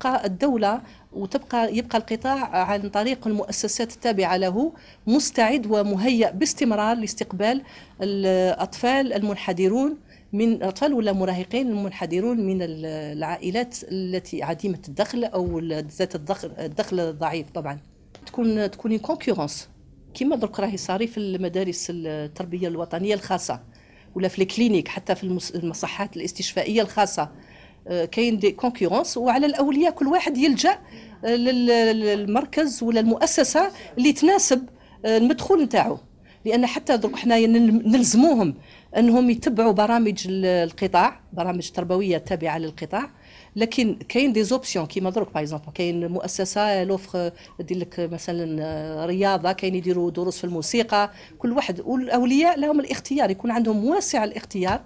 تبقى الدولة وتبقى يبقى القطاع عن طريق المؤسسات التابعة له مستعد ومهيأ باستمرار لاستقبال الأطفال المنحدرون من أطفال ولا مراهقين المنحدرون من العائلات التي عديمة الدخل أو ذات الدخل, الدخل الضعيف طبعا تكون تكون كونكورونس كما درك راهي صاري في المدارس التربية الوطنية الخاصة ولا في الكلينيك حتى في المصحات الاستشفائية الخاصة آه، كاين دي كونكورونس وعلى الاولياء كل واحد يلجا آه، للمركز ولا المؤسسه اللي تناسب آه، المدخول نتاعو لان حتى درك حنايا نلزموهم انهم يتبعوا برامج القطاع برامج تربويه تابعه للقطاع لكن كاين دي زوبسيون كيما درك باغ اكزومبل كاين مؤسسه لوفر دير لك مثلا رياضه كاين يديروا دروس في الموسيقى كل واحد والاولياء لهم الاختيار يكون عندهم واسع الاختيار